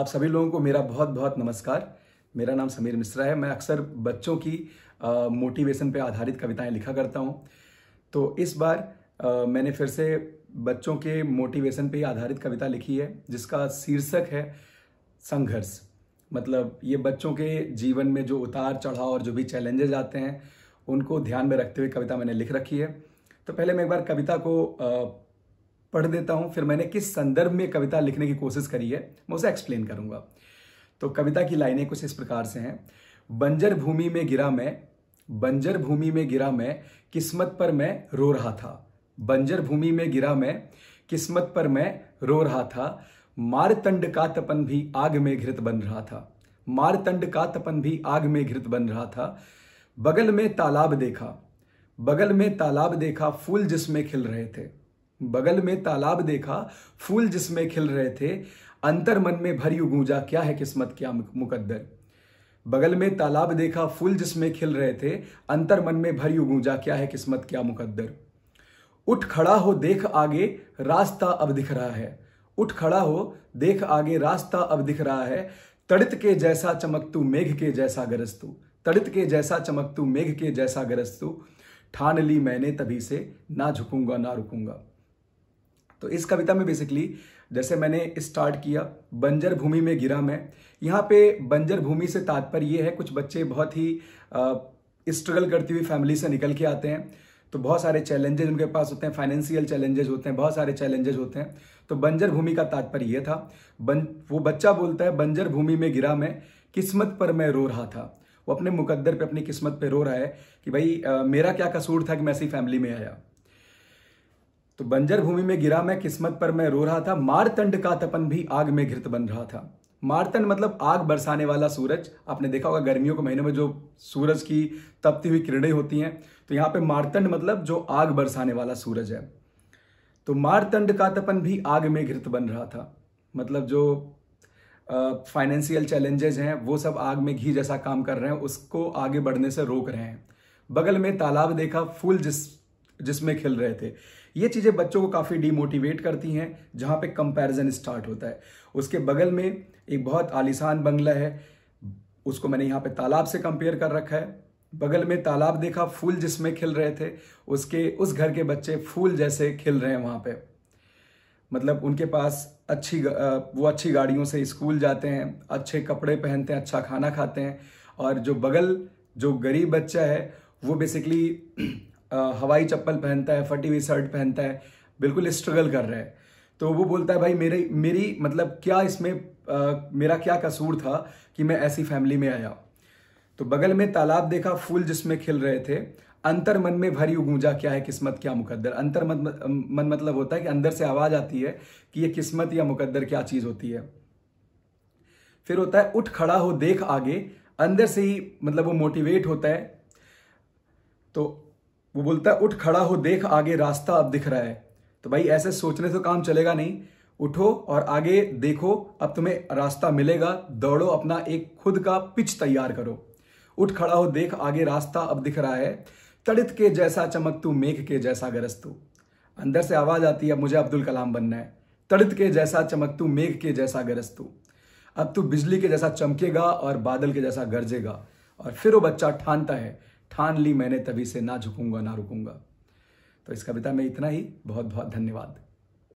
आप सभी लोगों को मेरा बहुत बहुत नमस्कार मेरा नाम समीर मिश्रा है मैं अक्सर बच्चों की मोटिवेशन पे आधारित कविताएं लिखा करता हूँ तो इस बार आ, मैंने फिर से बच्चों के मोटिवेशन पे आधारित कविता लिखी है जिसका शीर्षक है संघर्ष मतलब ये बच्चों के जीवन में जो उतार चढ़ाव और जो भी चैलेंजेज आते हैं उनको ध्यान में रखते हुए कविता मैंने लिख रखी है तो पहले मैं एक बार कविता को आ, पढ़ देता हूं फिर मैंने किस संदर्भ में कविता लिखने की कोशिश करी है मैं उसे एक्सप्लेन करूंगा तो कविता की लाइनें कुछ इस प्रकार से हैं बंजर भूमि में गिरा मैं बंजर भूमि में गिरा मैं किस्मत पर मैं रो रहा था बंजर भूमि में गिरा मैं किस्मत पर मैं रो रहा था मारतंड का तपन भी आग में घृत बन रहा था मारतंड का तपन भी आग में घृत बन रहा था बगल में तालाब देखा बगल में तालाब देखा फूल जिसमें खिल रहे थे बगल में तालाब देखा फूल जिसमें खिल रहे थे अंतर मन में भरी गूंजा क्या है किस्मत क्या मुकद्दर बगल में तालाब देखा फूल जिसमें खिल रहे थे अंतर मन में भरी गूंजा क्या है किस्मत क्या मुकद्दर उठ खड़ा हो देख आगे रास्ता अब दिख रहा है उठ खड़ा हो देख आगे रास्ता अब दिख रहा है तड़ित के जैसा चमक तू मेघ के जैसा गरज तू तड़ित के जैसा चमक तू मेघ के जैसा गरज तू ठान ली मैंने तभी से ना झुकूंगा ना रुकूंगा तो इस कविता में बेसिकली जैसे मैंने स्टार्ट किया बंजर भूमि में गिरा मैं यहाँ पे बंजर भूमि से तात्पर्य ये है कुछ बच्चे बहुत ही स्ट्रगल करती हुई फैमिली से निकल के आते हैं तो बहुत सारे चैलेंजेज उनके पास होते हैं फाइनेंशियल चैलेंजेज होते हैं बहुत सारे चैलेंजेज होते हैं तो बंजर भूमि का तात्पर्य ये था बन वो बच्चा बोलता है बंजर भूमि में गिरा मैं किस्मत पर मैं रो रहा था वो अपने मुकद्दर पे अपनी किस्मत पे रो रहा है कि भाई आ, मेरा क्या कसूर था कि मैं ऐसी फैमिली में आया तो बंजर भूमि में गिरा मैं किस्मत पर मैं रो रहा था मारतंड का तपन भी आग में घृत बन रहा था मारतंड मतलब आग बरसाने वाला सूरज आपने देखा होगा गर्मियों के महीनों में जो सूरज की तपती हुई किरणें होती हैं तो यहाँ पे मारतंड मतलब जो आग बरसाने वाला सूरज है तो मारतंड का तपन भी आग में घृत बन रहा था मतलब जो फाइनेंशियल चैलेंजेज हैं वो सब आग में घी जैसा काम कर रहे हैं उसको आगे बढ़ने से रोक रहे हैं बगल में तालाब देखा फूल जिस जिसमें खिल रहे थे ये चीज़ें बच्चों को काफ़ी डीमोटिवेट करती हैं जहाँ पे कंपैरिजन स्टार्ट होता है उसके बगल में एक बहुत आलिशान बंगला है उसको मैंने यहाँ पे तालाब से कंपेयर कर रखा है बगल में तालाब देखा फूल जिसमें खिल रहे थे उसके उस घर के बच्चे फूल जैसे खिल रहे हैं वहाँ पर मतलब उनके पास अच्छी वो अच्छी गाड़ियों से स्कूल जाते हैं अच्छे कपड़े पहनते हैं अच्छा खाना खाते हैं और जो बगल जो गरीब बच्चा है वो बेसिकली हवाई चप्पल पहनता है फटी हुई शर्ट पहनता है बिल्कुल स्ट्रगल कर रहा है तो वो बोलता है भाई मेरे मेरी मतलब क्या इसमें आ, मेरा क्या कसूर था कि मैं ऐसी फैमिली में आया तो बगल में तालाब देखा फूल जिसमें खिल रहे थे अंतर मन में भरी गूंजा क्या है किस्मत क्या मुकद्दर अंतर मन, मन मतलब होता है कि अंदर से आवाज आती है कि ये किस्मत या मुकद्दर क्या चीज होती है फिर होता है उठ खड़ा हो देख आगे अंदर से ही मतलब वो मोटिवेट होता है तो वो बोलता है उठ खड़ा हो देख आगे रास्ता अब दिख रहा है तो भाई ऐसे सोचने से काम चलेगा नहीं उठो और आगे देखो अब तुम्हें रास्ता मिलेगा दौड़ो अपना एक खुद का पिच तैयार करो उठ खड़ा हो देख आगे रास्ता अब दिख रहा है तड़ित के जैसा चमक तू मेघ के जैसा गरज तू अंदर से आवाज आती है अब मुझे अब्दुल कलाम बनना है तड़ित के जैसा चमक तू मेघ के जैसा गरज तू अब तू बिजली के जैसा चमकेगा और बादल के जैसा गरजेगा और फिर वो बच्चा ठानता है ठान ली मैंने तभी से ना झुकूंगा ना रुकूंगा तो इस कविता में इतना ही बहुत बहुत धन्यवाद